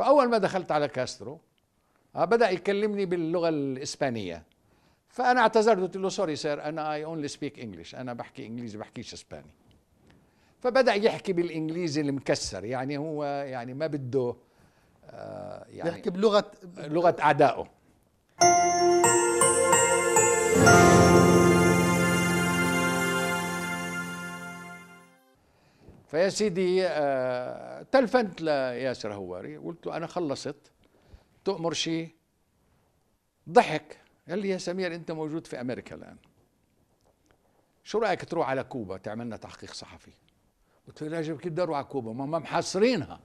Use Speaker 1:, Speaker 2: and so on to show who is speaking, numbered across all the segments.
Speaker 1: فأول ما دخلت على كاسترو آه، بدأ يكلمني باللغة الإسبانية فأنا اعتذرت قلت له سوري سير أنا أي أونلي سبيك إنجلش أنا بحكي إنجليزي بحكيش إسباني فبدأ يحكي بالإنجليزي المكسر يعني هو يعني ما بده آه، يعني يحكي بلغة لغة أعدائه فيا سيدي آه، تلفنت لياسر هواري قلت له انا خلصت تؤمر شيء ضحك قال لي يا سمير انت موجود في امريكا الان شو رايك تروح على كوبا تعمل لنا تحقيق صحفي قلت له لازم كيف بدي اروح على كوبا ما محاصرينها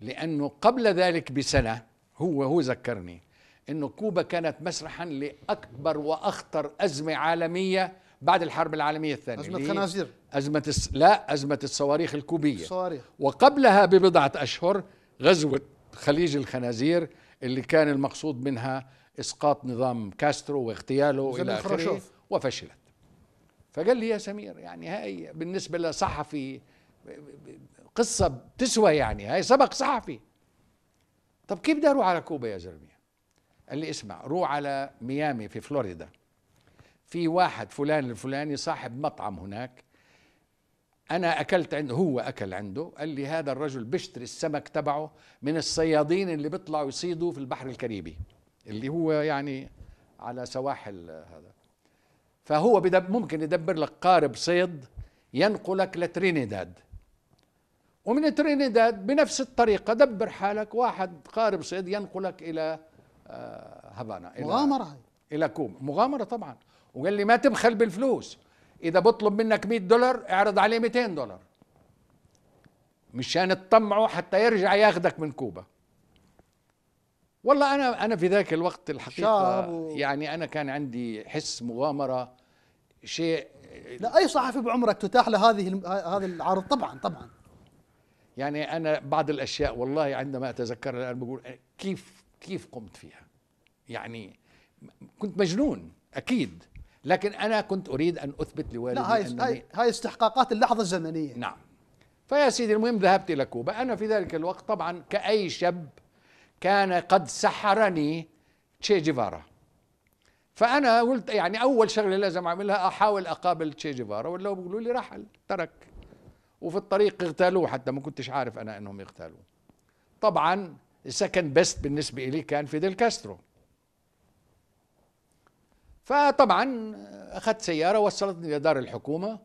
Speaker 1: لانه قبل ذلك بسنه هو هو ذكرني انه كوبا كانت مسرحا لاكبر واخطر ازمه عالميه بعد الحرب العالمية الثانية أزمة خنازير أزمة الس... لا أزمة الصواريخ الكوبية الصواريخ وقبلها ببضعة أشهر غزوة خليج الخنازير اللي كان المقصود منها إسقاط نظام كاسترو واغتياله إلى آخره وفشلت فقال لي يا سمير يعني هاي بالنسبة لصحفي قصة بتسوى يعني هاي سبق صحفي طب كيف بدي أروح على كوبا يا زلمة قال لي اسمع روح على ميامي في فلوريدا في واحد فلان الفلاني صاحب مطعم هناك انا اكلت عنده هو اكل عنده قال لي هذا الرجل بيشتري السمك تبعه من الصيادين اللي بيطلعوا يصيدوا في البحر الكاريبي اللي هو يعني على سواحل هذا فهو بدب ممكن يدبر لك قارب صيد ينقلك لترينيداد ومن ترينيداد بنفس الطريقه دبر حالك واحد قارب صيد ينقلك الى آه، هافانا مغامره الى كوبا مغامره طبعا وقال لي ما تبخل بالفلوس اذا بطلب منك 100 دولار اعرض عليه 200 دولار مشان تطمعه حتى يرجع ياخذك من كوبا والله انا انا في ذاك الوقت الحقيقه يعني انا كان عندي حس مغامره شيء لا اي صحفي بعمرك تتاح له هذه هذا العرض طبعا طبعا يعني انا بعض الاشياء والله عندما اتذكرها الان بقول كيف كيف قمت فيها يعني كنت مجنون اكيد لكن انا كنت اريد ان اثبت لوالدي لا هاي هاي, استحقاقات اللحظه الزمنيه نعم فيا سيدي المهم ذهبت الى كوبا انا في ذلك الوقت طبعا كاي شاب كان قد سحرني تشي جيفارا فانا قلت يعني اول شغله لازم اعملها احاول اقابل تشي جيفارا ولا بيقولوا لي رحل ترك وفي الطريق اغتالوه حتى ما كنتش عارف انا انهم يغتالوه طبعا السكند بيست بالنسبه لي كان فيدل كاسترو فطبعا اخذت سياره وصلتني الى دار الحكومه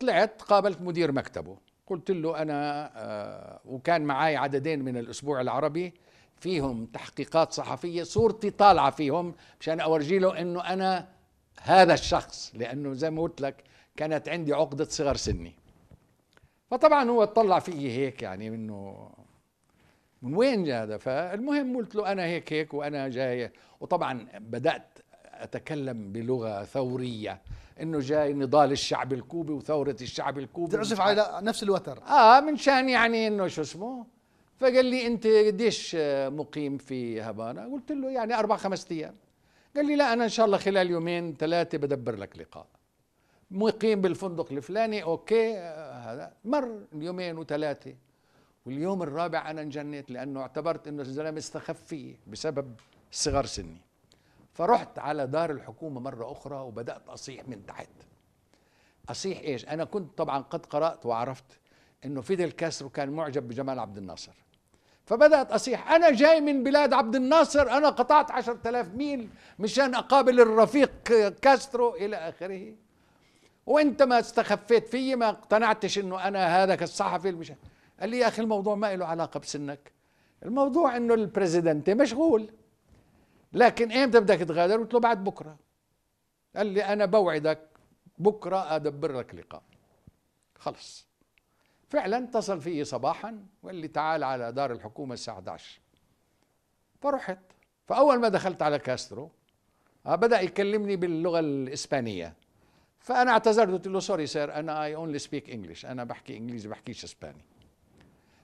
Speaker 1: طلعت قابلت مدير مكتبه قلت له انا آه، وكان معي عددين من الاسبوع العربي فيهم تحقيقات صحفيه صورتي طالعه فيهم مشان اورجي له انه انا هذا الشخص لانه زي ما قلت لك كانت عندي عقده صغر سني فطبعا هو اطلع فيي هيك يعني انه من وين هذا فالمهم قلت له انا هيك هيك وانا جاي وطبعا بدات اتكلم بلغه ثوريه انه جاي نضال الشعب الكوبي وثوره الشعب الكوبي تعزف على نفس الوتر اه من شان يعني انه شو اسمه فقال لي انت قديش مقيم في هافانا قلت له يعني اربع خمس ايام قال لي لا انا ان شاء الله خلال يومين ثلاثه بدبر لك لقاء مقيم بالفندق الفلاني اوكي آه، هذا مر يومين وثلاثه واليوم الرابع انا انجنيت لانه اعتبرت انه الزلمه استخف فيه بسبب صغر سني فرحت على دار الحكومة مرة أخرى وبدأت أصيح من تحت أصيح إيش أنا كنت طبعا قد قرأت وعرفت أنه فيدل كاسترو كان معجب بجمال عبد الناصر فبدأت أصيح أنا جاي من بلاد عبد الناصر أنا قطعت عشرة آلاف ميل مشان أقابل الرفيق كاسترو إلى آخره وانت ما استخفيت فيي ما اقتنعتش انه انا هذاك الصحفي المش قال لي يا اخي الموضوع ما له علاقه بسنك الموضوع انه البريزيدنت مشغول لكن امتى بدك تغادر قلت له بعد بكره قال لي انا بوعدك بكره ادبر لك لقاء خلص فعلا اتصل فيي صباحا وقال لي تعال على دار الحكومه الساعه 11 فرحت فاول ما دخلت على كاسترو آه، بدا يكلمني باللغه الاسبانيه فانا اعتذرت قلت له سوري سير انا اي اونلي سبيك انجلش انا بحكي انجليزي بحكيش اسباني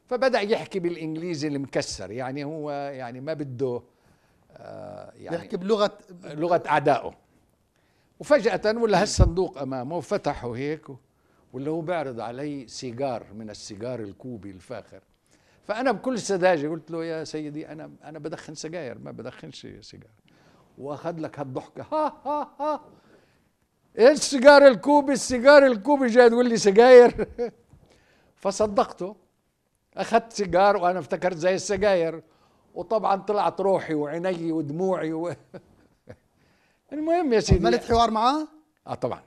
Speaker 1: فبدا يحكي بالانجليزي المكسر يعني هو يعني ما بده آه، يعني يحكي بلغه لغه اعدائه وفجاه ولا هالصندوق امامه وفتحه هيك واللي هو بيعرض علي سيجار من السيجار الكوبي الفاخر فانا بكل سذاجه قلت له يا سيدي انا انا بدخن سجاير ما بدخنش سيجار واخذ لك هالضحكه ها ها ها ايش سيجار الكوبي السيجار الكوبي جاي تقول لي سجاير فصدقته اخذت سيجار وانا افتكرت زي السجاير وطبعا طلعت روحي وعيني ودموعي و... المهم يا سيدي عملت حوار معاه؟ اه طبعا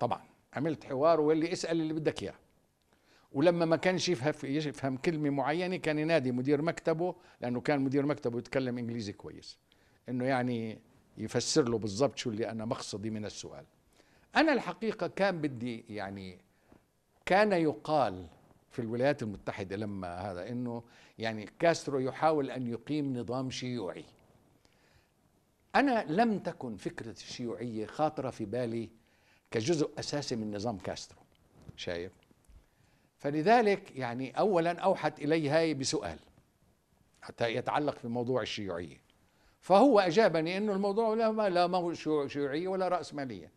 Speaker 1: طبعا عملت حوار وقال لي اسال اللي بدك اياه ولما ما كانش يفهم يفهم كلمه معينه كان ينادي مدير مكتبه لانه كان مدير مكتبه يتكلم انجليزي كويس انه يعني يفسر له بالضبط شو اللي انا مقصدي من السؤال انا الحقيقه كان بدي يعني كان يقال في الولايات المتحدة لما هذا أنه يعني كاسترو يحاول أن يقيم نظام شيوعي أنا لم تكن فكرة الشيوعية خاطرة في بالي كجزء أساسي من نظام كاسترو شايف فلذلك يعني أولا أوحت إلي هاي بسؤال حتى يتعلق في موضوع الشيوعية فهو أجابني أنه الموضوع لا لا شيوعية ولا رأسمالية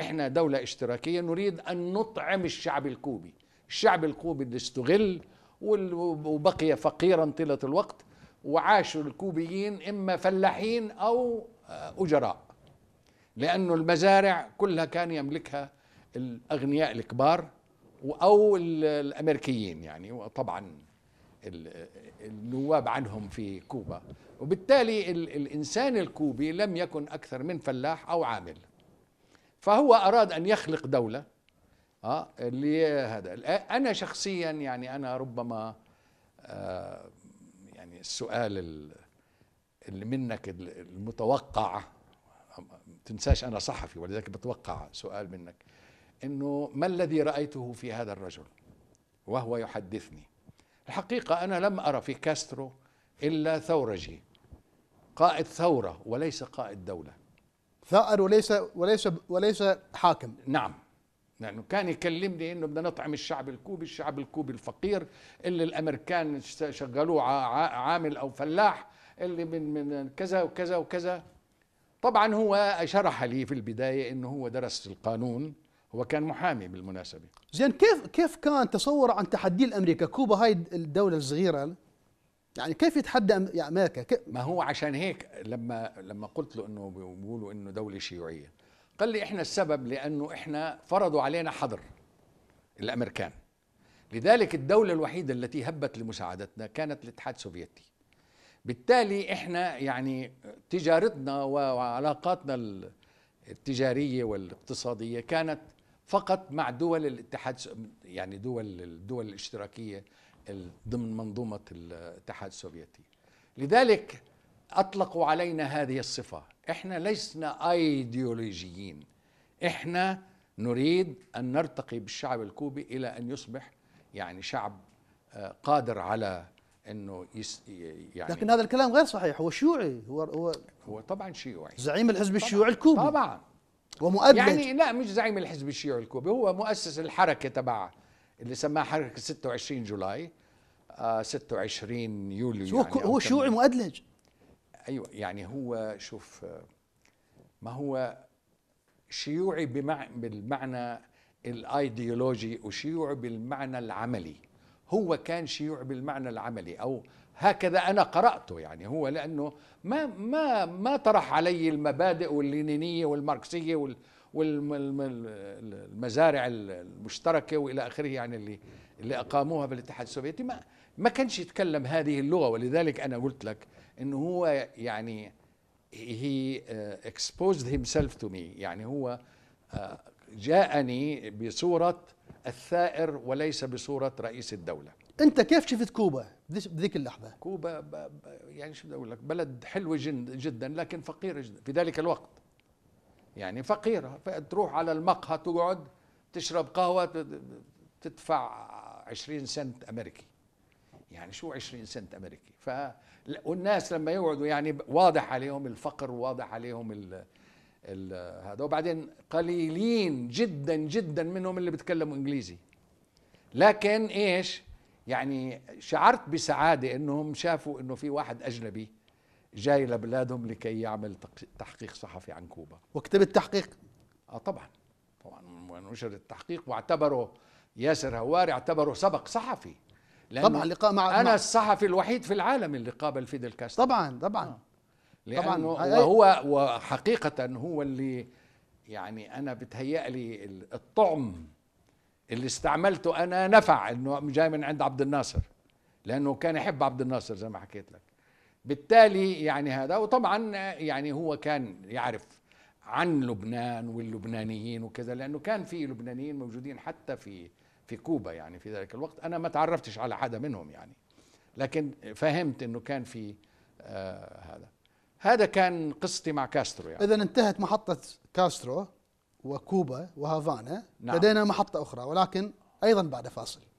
Speaker 1: إحنا دولة اشتراكية نريد أن نطعم الشعب الكوبي الشعب الكوبي اللي استغل وبقي فقيرا طيلة الوقت وعاشوا الكوبيين إما فلاحين أو آه، أجراء لأنه المزارع كلها كان يملكها الأغنياء الكبار أو الأمريكيين يعني وطبعا النواب عنهم في كوبا وبالتالي الإنسان الكوبي لم يكن أكثر من فلاح أو عامل فهو أراد أن يخلق دولة اه اللي هذا انا شخصيا يعني انا ربما آه يعني السؤال اللي منك المتوقع تنساش انا صحفي ولذلك بتوقع سؤال منك انه ما الذي رايته في هذا الرجل وهو يحدثني الحقيقه انا لم ارى في كاسترو الا ثورجي قائد ثوره وليس قائد دوله ثائر وليس وليس وليس حاكم نعم لانه كان يكلمني انه بدنا نطعم الشعب الكوبي، الشعب الكوبي الفقير اللي الامريكان شغلوه عامل او فلاح اللي من من كذا وكذا وكذا. طبعا هو شرح لي في البدايه انه هو درس القانون هو كان محامي بالمناسبه. زين كيف كيف كان تصوره عن تحدي الامريكا؟ كوبا هاي الدوله الصغيره يعني كيف يتحدى يعني امريكا؟ ما هو عشان هيك لما لما قلت له انه بيقولوا انه دوله شيوعيه قال لي احنا السبب لانه احنا فرضوا علينا حظر الامريكان لذلك الدولة الوحيدة التي هبت لمساعدتنا كانت الاتحاد السوفيتي بالتالي احنا يعني تجارتنا وعلاقاتنا التجارية والاقتصادية كانت فقط مع دول الاتحاد يعني دول الدول الاشتراكية ضمن منظومة الاتحاد السوفيتي لذلك أطلقوا علينا هذه الصفة احنا لسنا ايديولوجيين احنا نريد ان نرتقي بالشعب الكوبي الى ان يصبح يعني شعب آه، قادر على انه يس يعني لكن هذا الكلام غير صحيح هو شيوعي هو هو هو طبعا شيوعي زعيم الحزب الشيوعي الكوبي طبعا ومؤدب يعني لا مش زعيم الحزب الشيوعي الكوبي هو مؤسس الحركه تبع اللي سماها حركه 26 جولاي آه 26 يوليو يعني هو شيوعي مؤدلج ايوه يعني هو شوف ما هو شيوعي بمعنى بالمعنى الايديولوجي وشيوعي بالمعنى العملي هو كان شيوعي بالمعنى العملي او هكذا انا قراته يعني هو لانه ما ما ما طرح علي المبادئ واللينينيه والماركسيه والمزارع المشتركه والى اخره يعني اللي اللي اقاموها بالاتحاد السوفيتي ما ما كانش يتكلم هذه اللغه ولذلك انا قلت لك انه هو يعني اكسبوزد exposed himself to me يعني هو آه، جاءني بصوره الثائر وليس بصوره رئيس الدوله انت كيف شفت كوبا بذيك اللحظه كوبا يعني شو بدي اقول لك بلد حلوه جدا لكن فقيره جدا في ذلك الوقت يعني فقيره تروح على المقهى تقعد تشرب قهوه تدفع 20 سنت امريكي يعني شو 20 سنت امريكي ف والناس لما يقعدوا يعني واضح عليهم الفقر واضح عليهم ال... ال... هذا وبعدين قليلين جدا جدا منهم اللي بيتكلموا انجليزي لكن ايش يعني شعرت بسعاده انهم شافوا انه في واحد اجنبي جاي لبلادهم لكي يعمل تحقيق صحفي عن كوبا وكتب التحقيق اه طبعا طبعا ونشر التحقيق واعتبره ياسر هواري اعتبره سبق صحفي طبعا لقاء مع انا مع الصحفي الوحيد في العالم اللي قابل فيدل كاسترو طبعا طبعا آه. لأنه طبعا وهو وحقيقة هو اللي يعني أنا بتهيألي الطعم اللي استعملته أنا نفع إنه جاي من عند عبد الناصر لأنه كان يحب عبد الناصر زي ما حكيت لك بالتالي يعني هذا وطبعا يعني هو كان يعرف عن لبنان واللبنانيين وكذا لأنه كان في لبنانيين موجودين حتى في في كوبا يعني في ذلك الوقت انا ما تعرفتش على حدا منهم يعني لكن فهمت انه كان في آه هذا هذا كان قصتي مع كاسترو يعني اذا انتهت محطه كاسترو وكوبا وهافانا نعم. لدينا محطه اخرى ولكن ايضا بعد فاصل